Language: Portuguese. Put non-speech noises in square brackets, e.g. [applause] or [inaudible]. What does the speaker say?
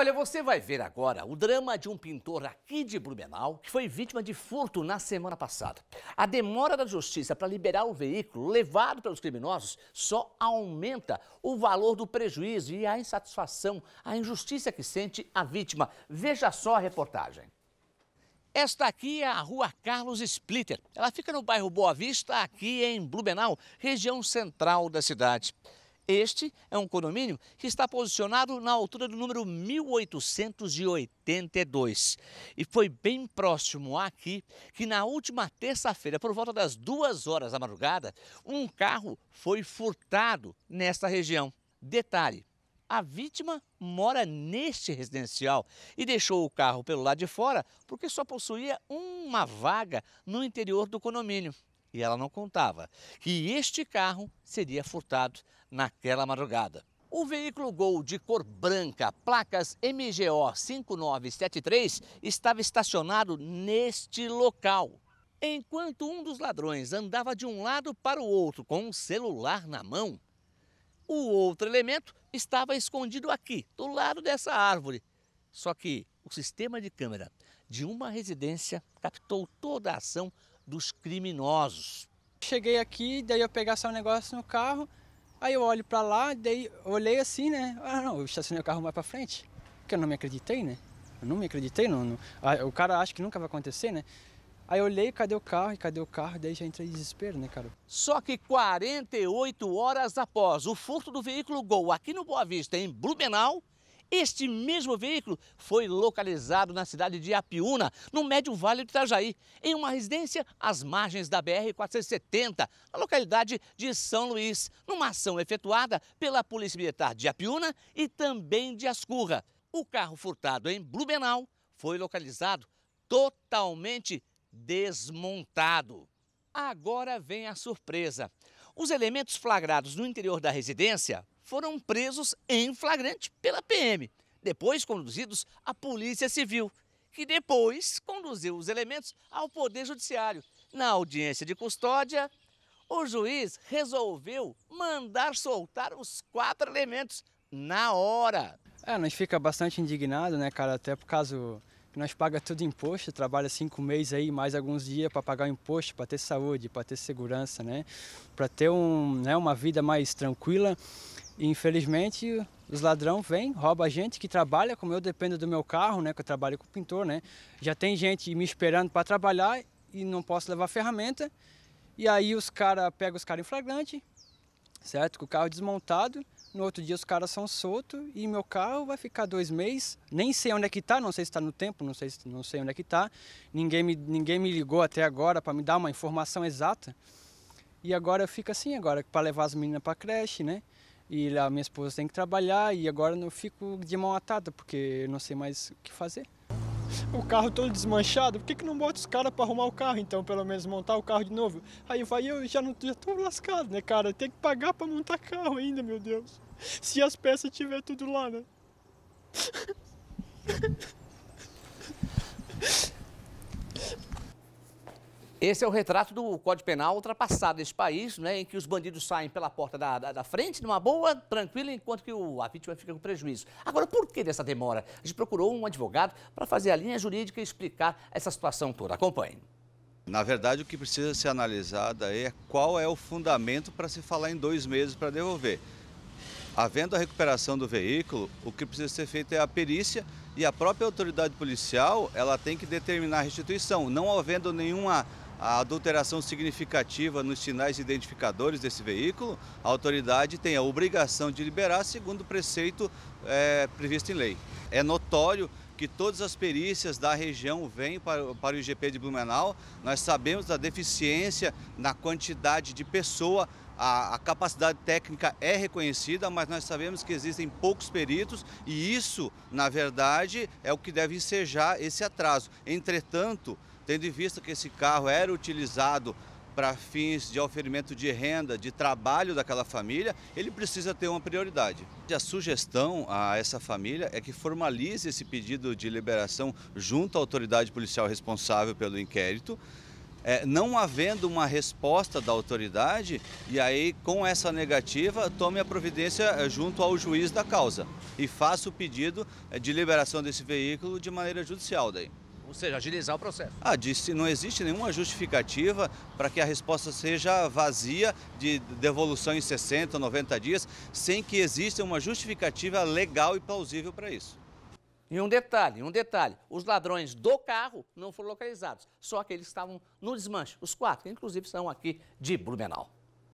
Olha, você vai ver agora o drama de um pintor aqui de Blumenau que foi vítima de furto na semana passada. A demora da justiça para liberar o veículo levado pelos criminosos só aumenta o valor do prejuízo e a insatisfação, a injustiça que sente a vítima. Veja só a reportagem. Esta aqui é a rua Carlos Splitter. Ela fica no bairro Boa Vista, aqui em Blumenau, região central da cidade. Este é um condomínio que está posicionado na altura do número 1882. E foi bem próximo aqui que na última terça-feira, por volta das duas horas da madrugada, um carro foi furtado nesta região. Detalhe, a vítima mora neste residencial e deixou o carro pelo lado de fora porque só possuía uma vaga no interior do condomínio e ela não contava que este carro seria furtado naquela madrugada. O veículo Gol de cor branca, placas MGO 5973, estava estacionado neste local. Enquanto um dos ladrões andava de um lado para o outro com um celular na mão, o outro elemento estava escondido aqui, do lado dessa árvore. Só que o sistema de câmera de uma residência captou toda a ação dos criminosos. Cheguei aqui, daí eu pegar só um negócio no carro, aí eu olho para lá, daí olhei assim, né? Ah, não, eu estacionei o carro mais para frente, porque eu não me acreditei, né? Eu não me acreditei, não, não. Ah, o cara acha que nunca vai acontecer, né? Aí eu olhei, cadê o carro? E cadê o carro? Daí já entrei em desespero, né, cara? Só que 48 horas após o furto do veículo Gol aqui no Boa Vista, em Blumenau, este mesmo veículo foi localizado na cidade de Apiúna, no médio vale do Itajaí, em uma residência às margens da BR-470, na localidade de São Luís, numa ação efetuada pela Polícia Militar de Apiúna e também de Ascurra. O carro furtado em Blumenau foi localizado totalmente desmontado. Agora vem a surpresa. Os elementos flagrados no interior da residência foram presos em flagrante pela PM, depois conduzidos à Polícia Civil, que depois conduziu os elementos ao Poder Judiciário. Na audiência de custódia, o juiz resolveu mandar soltar os quatro elementos na hora. É, nós fica bastante indignado, né, cara? Até por caso nós paga tudo imposto, trabalha cinco meses aí, mais alguns dias para pagar o imposto, para ter saúde, para ter segurança, né? Para ter um, né, uma vida mais tranquila. E infelizmente os ladrões vêm, rouba a gente que trabalha, como eu dependo do meu carro, né, que eu trabalho com pintor, né? Já tem gente me esperando para trabalhar e não posso levar ferramenta. E aí os caras pegam os caras em flagrante, certo? Com o carro desmontado. No outro dia os caras são soltos e meu carro vai ficar dois meses. Nem sei onde é que tá, não sei se está no tempo, não sei, não sei onde é que tá. Ninguém me, ninguém me ligou até agora para me dar uma informação exata. E agora eu fico assim agora, para levar as meninas para creche, né? e a ah, minha esposa tem que trabalhar e agora eu fico de mão atada porque eu não sei mais o que fazer. O carro todo desmanchado, por que, que não bota os caras para arrumar o carro então, pelo menos montar o carro de novo? Aí vai eu já não já tô lascado, né, cara? Tem que pagar para montar carro ainda, meu Deus. Se as peças tiver tudo lá, né? [laughs] Esse é o retrato do Código Penal ultrapassado desse país, né, em que os bandidos saem pela porta da, da, da frente, numa boa, tranquila, enquanto que o, a vítima fica com prejuízo. Agora, por que dessa demora? A gente procurou um advogado para fazer a linha jurídica e explicar essa situação toda. Acompanhe. Na verdade, o que precisa ser analisado é qual é o fundamento para se falar em dois meses para devolver. Havendo a recuperação do veículo, o que precisa ser feito é a perícia e a própria autoridade policial ela tem que determinar a restituição, não havendo nenhuma a adulteração significativa nos sinais identificadores desse veículo, a autoridade tem a obrigação de liberar segundo o preceito é, previsto em lei. É notório que todas as perícias da região vêm para, para o IGP de Blumenau. Nós sabemos da deficiência na quantidade de pessoa a, a capacidade técnica é reconhecida, mas nós sabemos que existem poucos peritos e isso, na verdade, é o que deve ensejar esse atraso. Entretanto, tendo em vista que esse carro era utilizado para fins de oferimento de renda, de trabalho daquela família, ele precisa ter uma prioridade. A sugestão a essa família é que formalize esse pedido de liberação junto à autoridade policial responsável pelo inquérito é, não havendo uma resposta da autoridade, e aí com essa negativa tome a providência é, junto ao juiz da causa e faça o pedido é, de liberação desse veículo de maneira judicial daí. Ou seja, agilizar o processo. Ah, disse, não existe nenhuma justificativa para que a resposta seja vazia de devolução em 60, 90 dias, sem que exista uma justificativa legal e plausível para isso. E um detalhe, um detalhe, os ladrões do carro não foram localizados, só que eles estavam no desmanche, os quatro, que inclusive são aqui de Blumenau.